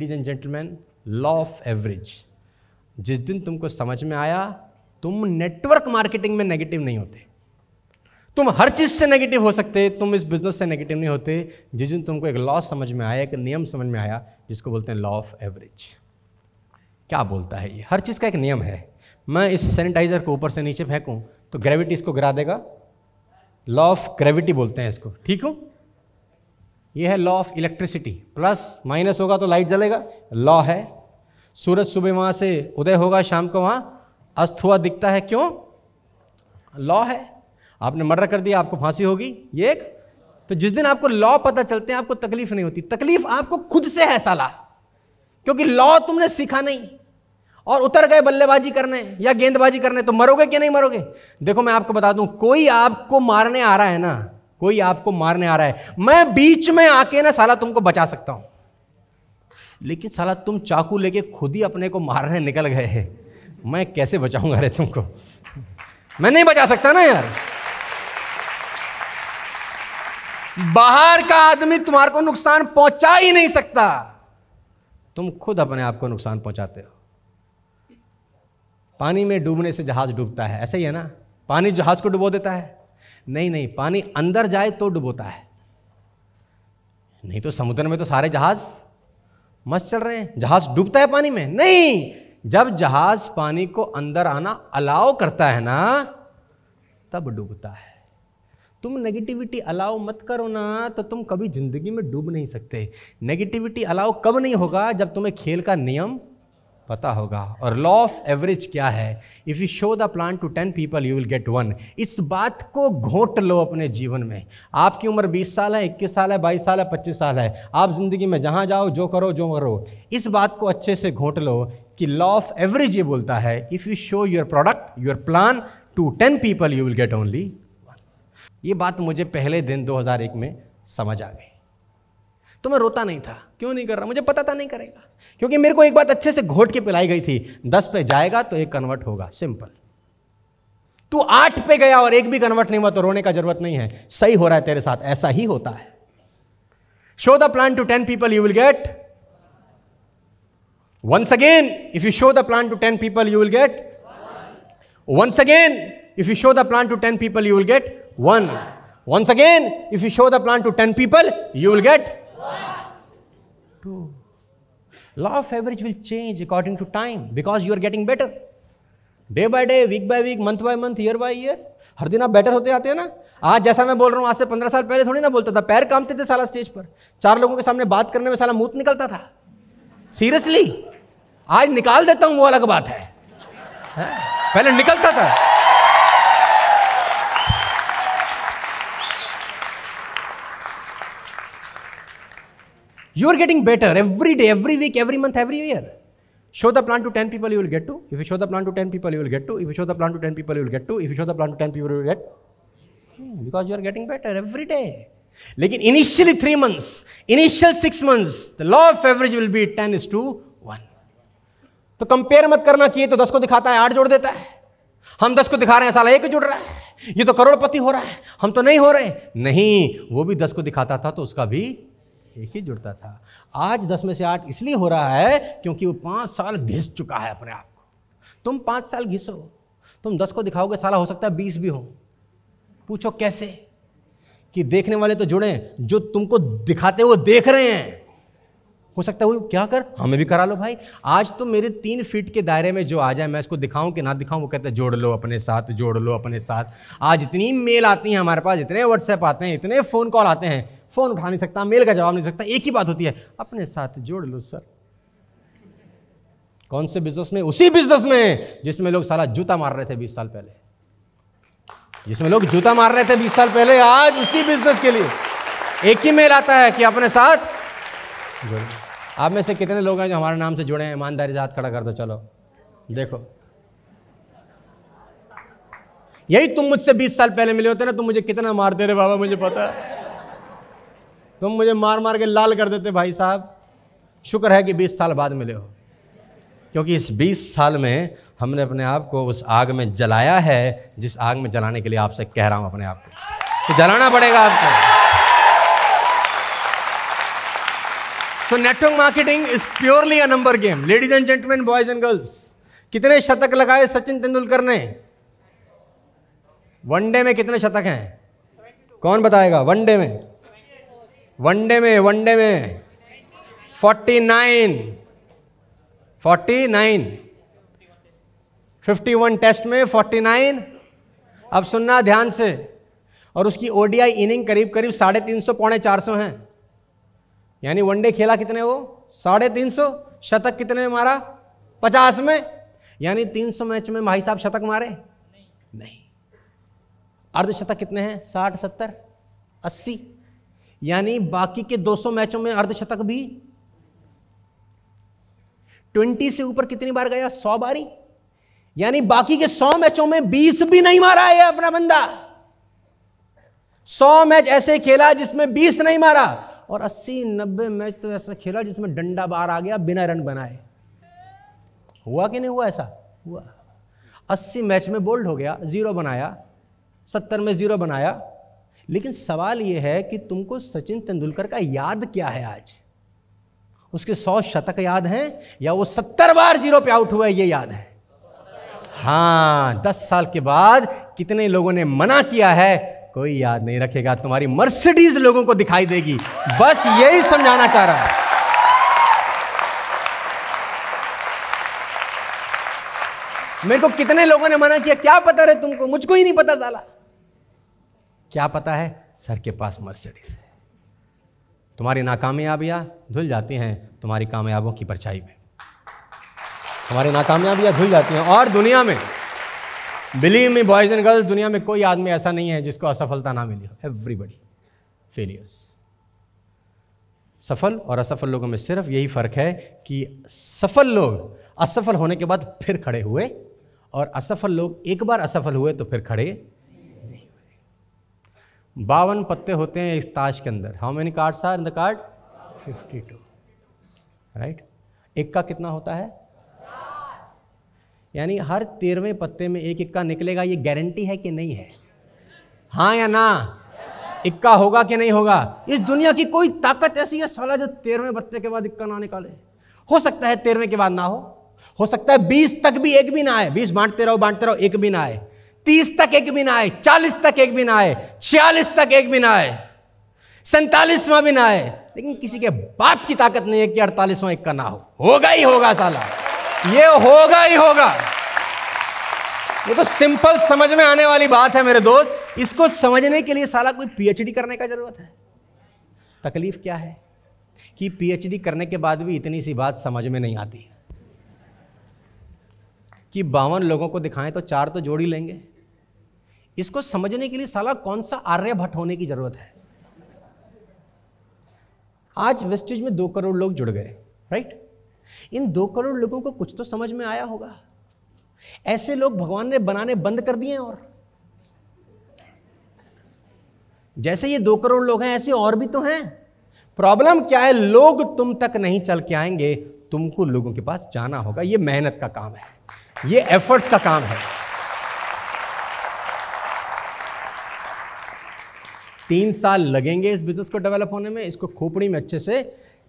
Ladies and gentleman law of average जिस दिन तुमको समझ में आया तुम नेटवर्क मार्केटिंग में नेगेटिव नहीं होते तुम हर चीज़ से नेगेटिव हो सकते तुम इस बिजनेस से नेगेटिव नहीं होते जिस दिन तुमको एक लॉ समझ में आया एक नियम समझ में आया जिसको बोलते हैं लॉ ऑफ एवरेज क्या बोलता है ये हर चीज़ का एक नियम है मैं इस सैनिटाइज़र को ऊपर से नीचे फेंकूं तो ग्रेविटी इसको गिरा देगा लॉ ऑफ ग्रेविटी बोलते हैं इसको ठीक हूँ ये है law of electricity plus minus होगा तो लाइट जलेगा लॉ है सूरज सुबह वहाँ से उदय होगा शाम को वहाँ अस्त हुआ दिखता है क्यों लॉ है आपने मर्डर कर दिया आपको फांसी होगी ये एक तो जिस दिन आपको लॉ पता चलते हैं आपको तकलीफ नहीं होती तकलीफ आपको खुद से है साला क्योंकि लॉ तुमने सीखा नहीं और उतर गए बल्लेबाजी करने या गेंदबाजी करने तो मरोगे कि नहीं मरोगे देखो मैं आपको बता दूं कोई आपको मारने आ रहा है ना कोई आपको मारने आ रहा है मैं बीच में आके ना साला तुमको बचा सकता हूं लेकिन साला तुम चाकू लेके खुद ही अपने को मारने निकल गए हैं मैं कैसे बचाऊंगा रे तुमको मैं नहीं बचा सकता ना यार बाहर का आदमी तुम्हारे को नुकसान पहुंचा ही नहीं सकता तुम खुद अपने आप को नुकसान पहुंचाते हो पानी में डूबने से जहाज डूबता है ऐसा ही है ना पानी जहाज को डुबो देता है नहीं नहीं पानी अंदर जाए तो डुबोता है नहीं तो समुद्र में तो सारे जहाज मस्त चल रहे हैं जहाज डूबता है पानी में नहीं जब जहाज पानी को अंदर आना अलाव करता है ना तब डूबता है तुम नेगेटिविटी अलाव मत करो ना तो तुम कभी ज़िंदगी में डूब नहीं सकते नेगेटिविटी अलाव कब नहीं होगा जब तुम्हें खेल का नियम पता होगा और लॉ ऑफ एवरेज क्या है if you show the plan to ten people you will get one इस बात को घोट लो अपने जीवन में आपकी उम्र 20 साल है 21 साल है 22 साल है 25 साल है आप ज़िंदगी में जहाँ जाओ जो करो जो करो इस बात को अच्छे से घोट लो कि लॉ ऑफ एवरेज ये बोलता है if you show your product your plan to ten people you will get only ये बात मुझे पहले दिन 2001 में समझ आ गई तो मैं रोता नहीं था क्यों नहीं कर रहा मुझे पता था नहीं करेगा क्योंकि मेरे को एक बात अच्छे से घोट के पिलाई गई थी दस पे जाएगा तो एक कन्वर्ट होगा सिंपल तू आठ पे गया और एक भी कन्वर्ट नहीं हुआ तो रोने का जरूरत नहीं है सही हो रहा है तेरे साथ ऐसा ही होता है show the plan to ten people you will get once again if you show the plan to ten people you will get once again if you show the plan to ten people you will get one once again if you show the plan to ten people you will get two. Law of average will change according to time because you are getting better. Day by day, week by week, month by month, year by year. हर दिन आप better होते जाते हैं ना आज जैसा मैं बोल रहा हूँ आज से पंद्रह साल पहले थोड़ी ना बोलता था पैर कामते थे साला स्टेज पर चार लोगों के सामने बात करने में साला मूत निकलता था सीरियसली आज निकाल देता हूँ वो अलग बात है, है? हाँ? पहले निकलता था you are getting better every day every week every month every year show the plan to ten people you will get two if you show the plan to ten people you will get two if you show the plan to ten people you will get two if you show the plan to ten people you get because you are getting better every day लेकिन initially three months initial six months the law of average will be ten is to one तो compare मत करना किए तो दस को दिखाता है आठ जोड़ देता है हम दस को दिखा रहे हैं साला एक जुड़ रहा है ये तो करोड़पति हो रहा है हम तो नहीं हो रहे नहीं वो भी दस को दिखाता था तो उसका भी एक ही जुड़ता था आज दस में से आठ इसलिए हो रहा है क्योंकि वो पाँच साल घिस चुका है अपने आप को तुम पाँच साल घिसो तुम दस को दिखाओगे साला हो सकता है बीस भी हो पूछो कैसे कि देखने वाले तो जुड़े जो तुमको दिखाते वो देख रहे हैं हो सकता है वो क्या कर हमें भी करा लो भाई आज तो मेरे तीन फीट के दायरे में जो आ जाए मैं इसको दिखाऊं कि ना दिखाऊं वो कहते हैं जोड़ लो अपने साथ जोड़ लो अपने साथ आज इतनी मेल आती है हमारे पास इतने व्हाट्सएप आते हैं इतने फ़ोन कॉल आते हैं फ़ोन उठा नहीं सकता मेल का जवाब नहीं सकता एक ही बात होती है अपने साथ जोड़ लो सर कौन से बिजनेस में उसी बिजनेस में जिसमें लोग साला जूता मार रहे थे बीस साल पहले जिसमें लोग जूता मार रहे थे बीस साल पहले आज उसी बिजनेस के लिए एक ही मेल आता है कि अपने साथ आप में से कितने लोग हैं जो हमारे नाम से जुड़े हैं ईमानदारी से हाथ खड़ा कर दो चलो देखो यही तुम मुझसे 20 साल पहले मिले होते ना तुम मुझे कितना मारते रहे बाबा मुझे पता है तुम मुझे मार मार के लाल कर देते भाई साहब शुक्र है कि 20 साल बाद मिले हो क्योंकि इस 20 साल में हमने अपने आप को उस आग में जलाया है जिस आग में जलाने के लिए आपसे कह रहा हूँ अपने आप को तो जलाना पड़ेगा आपको so network marketing is purely a number game ladies and gentleman boys and girls कितने शतक लगाए सचिन तेंदुलकर ने वनडे में कितने शतक हैं कौन बताएगा वनडे में वनडे में वनडे में forty nine forty nine fifty one test में फोर्टी नाइन अब सुनना ध्यान से और उसकी ओडीआई इनिंग करीब करीब साढ़े तीन सौ पौने चार सौ हैं यानी वनडे खेला कितने वो साढ़े तीन सौ शतक कितने में मारा पचास में यानी तीन सौ मैच में भाई साहब शतक मारे नहीं, नहीं। अर्धशतक कितने हैं साठ सत्तर अस्सी यानी बाकी के दो सौ मैचों में अर्धशतक भी ट्वेंटी से ऊपर कितनी बार गया सौ बारी यानी बाकी के सौ मैचों में बीस भी नहीं मारा है अपना बंदा सौ मैच ऐसे खेला जिसमें बीस नहीं मारा और 80 90 मैच तो ऐसा खेला जिसमें डंडा बाहर आ गया बिना रन बनाए हुआ कि नहीं हुआ ऐसा हुआ 80 मैच में बोल्ड हो गया ज़ीरो बनाया 70 में ज़ीरो बनाया लेकिन सवाल यह है कि तुमको सचिन तेंदुलकर का याद क्या है आज उसके सौ शतक याद हैं या वो सत्तर बार जीरो पे आउट हुआ है ये याद है हाँ दस साल के बाद कितने लोगों ने मना किया है कोई याद नहीं रखेगा तुम्हारी मर्सिडीज लोगों को दिखाई देगी बस यही समझाना चाह रहा हूं मेरे को कितने लोगों ने मना किया क्या पता रहे तुमको मुझको ही नहीं पता साला क्या पता है सर के पास मर्सिडीज है तुम्हारी नाकामयाबियां धुल जाती हैं तुम्हारी कामयाबों की परछाई में तुम्हारी नाकामयाबियां धुल जाती हैं और दुनिया में believe me boys and girls दुनिया में कोई आदमी ऐसा नहीं है जिसको असफलता ना मिली एवरीबडी फेलियर्स सफल और असफल लोगों में सिर्फ यही फ़र्क है कि सफल लोग असफल होने के बाद फिर खड़े हुए और असफल लोग एक बार असफल हुए तो फिर खड़े नहीं हुए बावन पत्ते होते हैं इस ताश के अंदर how many cards are in the card fifty two right एक का कितना होता है यानी हर तेरहवें पत्ते में एक इक्का निकलेगा ये गारंटी है कि नहीं है हाँ या ना इक्का होगा कि नहीं होगा इस दुनिया की कोई ताकत ऐसी है साला जो तेरहवें पत्ते के बाद इक्का ना निकाले हो सकता है तेरहवें के बाद ना हो हो सकता है बीस तक भी एक भी ना आए बीस बांटते रहो बांटते रहो एक भी ना आए तीस तक एक भी ना आए चालीस तक एक भी ना आए छियालीस तक एक भी ना आए सैतालीसवां भी ना आए लेकिन किसी के बाप की ताकत नहीं है कि अड़तालीसवां इक्का ना हो होगा ही होगा साला ये होगा ही होगा ये तो सिंपल समझ में आने वाली बात है मेरे दोस्त इसको समझने के लिए साला कोई पीएचडी करने का जरूरत है तकलीफ क्या है कि पीएचडी करने के बाद भी इतनी सी बात समझ में नहीं आती कि बावन लोगों को दिखाएं तो चार तो जोड़ी लेंगे इसको समझने के लिए साला कौन सा आर्यभट्ट होने की जरूरत है आज वेस्टेज में दो करोड़ लोग जुड़ गए राइट इन दो करोड़ लोगों को कुछ तो समझ में आया होगा ऐसे लोग भगवान ने बनाने बंद कर दिए और जैसे ये दो करोड़ लोग हैं ऐसे और भी तो हैं प्रॉब्लम क्या है लोग तुम तक नहीं चल के आएंगे तुमको लोगों के पास जाना होगा ये मेहनत का काम है ये एफर्ट्स का काम है तीन साल लगेंगे इस बिजनेस को डेवलप होने में इसको खोपड़ी में अच्छे से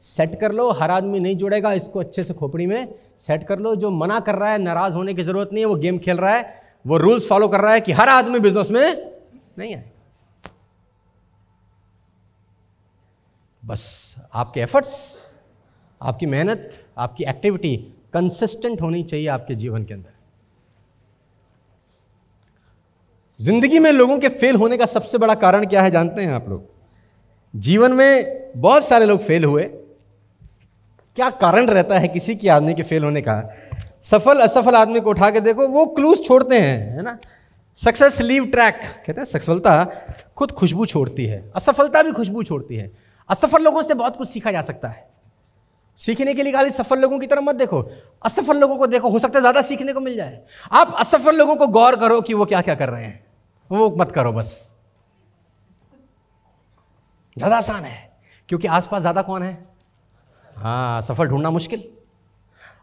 सेट कर लो हर आदमी नहीं जुड़ेगा इसको अच्छे से खोपड़ी में सेट कर लो जो मना कर रहा है नाराज़ होने की ज़रूरत नहीं है वो गेम खेल रहा है वो रूल्स फॉलो कर रहा है कि हर आदमी बिजनेस में नहीं है बस आपके एफर्ट्स आपकी मेहनत आपकी एक्टिविटी कंसिस्टेंट होनी चाहिए आपके जीवन के अंदर जिंदगी में लोगों के फेल होने का सबसे बड़ा कारण क्या है जानते हैं आप लोग जीवन में बहुत सारे लोग फेल हुए क्या कारण रहता है किसी के आदमी के फेल होने का सफल असफल आदमी को उठा के देखो वो क्लूज छोड़ते हैं है ना सक्सेस लीव ट्रैक कहते हैं सफलता खुद खुशबू छोड़ती है असफलता भी खुशबू छोड़ती है असफल लोगों से बहुत कुछ सीखा जा सकता है सीखने के लिए खाली सफल लोगों की तरफ मत देखो असफल लोगों को देखो हो सकता है ज़्यादा सीखने को मिल जाए आप असफल लोगों को गौर करो कि वो क्या क्या कर रहे हैं वो मत करो बस ज़्यादा आसान है क्योंकि आसपास ज़्यादा कौन है हाँ सफल ढूंढना मुश्किल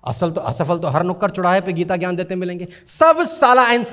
असल तो असफल तो हर नुक्कड़ चुड़ाहे पे गीता ज्ञान देते मिलेंगे सब साला एंड